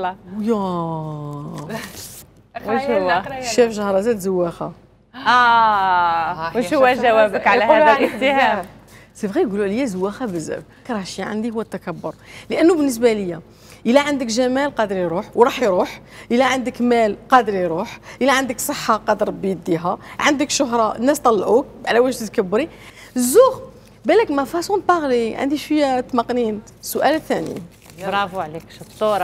يلا يا شاف جهرزات زواخه اه, آه، واش هو جوابك على هذا الاتهام سي يقولوا زواخه بزاف عندي هو التكبر لانه بالنسبه الا عندك جمال قادر يروح وراح يروح الا عندك مال قادر يروح الا عندك صحه قادر ربي يديها عندك شهره الناس طلعوك على واش تتكبري زوغ بالك ما فاسون بارلي عندي شويه تمقنين السؤال الثاني برافو عليك شطوره